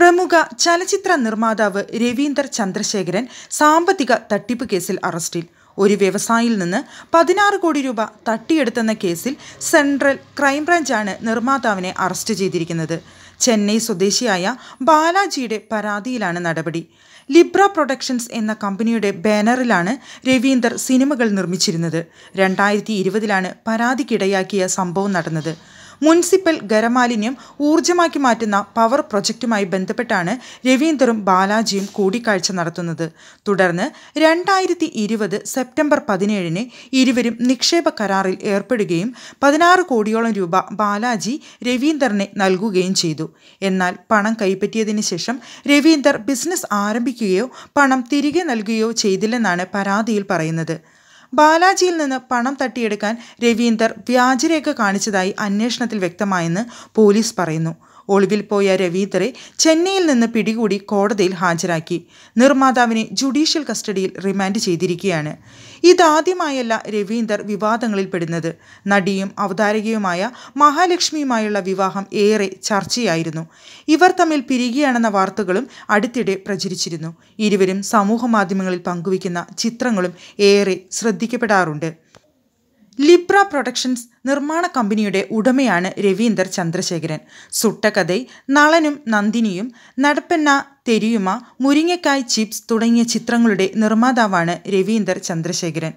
പ്രമുഖ ചലച്ചിത്ര നിർമ്മാതാവ് രവീന്ദർ ചന്ദ്രശേഖരൻ സാമ്പത്തിക തട്ടിപ്പ് കേസിൽ അറസ്റ്റിൽ ഒരു വ്യവസായിയിൽ നിന്ന് പതിനാറ് കോടി രൂപ തട്ടിയെടുത്തെന്ന കേസിൽ സെൻട്രൽ ക്രൈംബ്രാഞ്ചാണ് നിർമ്മാതാവിനെ അറസ്റ്റ് ചെയ്തിരിക്കുന്നത് ചെന്നൈ സ്വദേശിയായ ബാലാജിയുടെ പരാതിയിലാണ് നടപടി ലിബ്ര പ്രൊഡക്ഷൻസ് എന്ന കമ്പനിയുടെ ബാനറിലാണ് രവീന്ദർ സിനിമകൾ നിർമ്മിച്ചിരുന്നത് രണ്ടായിരത്തി ഇരുപതിലാണ് പരാതിക്കിടയാക്കിയ സംഭവം നടന്നത് മുനിസിപ്പൽ ഗരമാലിന്യം ഊർജ്ജമാക്കി മാറ്റുന്ന പവർ പ്രൊജക്റ്റുമായി ബന്ധപ്പെട്ടാണ് രവീന്ദറും ബാലാജിയും കൂടിക്കാഴ്ച നടത്തുന്നത് തുടർന്ന് രണ്ടായിരത്തി ഇരുപത് സെപ്റ്റംബർ പതിനേഴിന് ഇരുവരും നിക്ഷേപ കരാറിൽ ഏർപ്പെടുകയും പതിനാറ് കോടിയോളം രൂപ ബാലാജി രവീന്ദറിനെ നൽകുകയും ചെയ്തു എന്നാൽ പണം കൈപ്പറ്റിയതിന് ശേഷം രവീന്ദർ ബിസിനസ് ആരംഭിക്കുകയോ പണം തിരികെ നൽകുകയോ ചെയ്തില്ലെന്നാണ് പരാതിയിൽ പറയുന്നത് ബാലാജിയിൽ നിന്ന് പണം തട്ടിയെടുക്കാൻ രവീന്ദർ വ്യാജരേഖ കാണിച്ചതായി അന്വേഷണത്തിൽ വ്യക്തമായെന്ന് പോലീസ് പറയുന്നു ഒളിവിൽ പോയ രവീന്ദ്രെ ചെന്നൈയിൽ നിന്ന് പിടികൂടി കോടതിയിൽ ഹാജരാക്കി നിർമ്മാതാവിനെ ജുഡീഷ്യൽ കസ്റ്റഡിയിൽ റിമാൻഡ് ചെയ്തിരിക്കുകയാണ് ഇതാദ്യമായല്ല രവീന്ദർ വിവാദങ്ങളിൽ പെടുന്നത് നടിയും അവതാരകയുമായ മഹാലക്ഷ്മിയുമായുള്ള വിവാഹം ഏറെ ചർച്ചയായിരുന്നു ഇവർ തമ്മിൽ പിരികുകയാണെന്ന വാർത്തകളും അടുത്തിടെ പ്രചരിച്ചിരുന്നു ഇരുവരും സമൂഹ മാധ്യമങ്ങളിൽ പങ്കുവയ്ക്കുന്ന ചിത്രങ്ങളും ഏറെ ശ്രദ്ധിക്കപ്പെടാറുണ്ട് ലിബ്ര പ്രൊഡക്ഷൻസ് നിർമ്മാണ കമ്പനിയുടെ ഉടമയാണ് രവീന്ദർ ചന്ദ്രശേഖരൻ സുട്ടകഥൈ നളനും നന്ദിനിയും നടപ്പെന്ന തെരിയുമ മുരിങ്ങക്കായ് ചിപ്സ് തുടങ്ങിയ ചിത്രങ്ങളുടെ നിർമ്മാതാവാണ് രവീന്ദർ ചന്ദ്രശേഖരൻ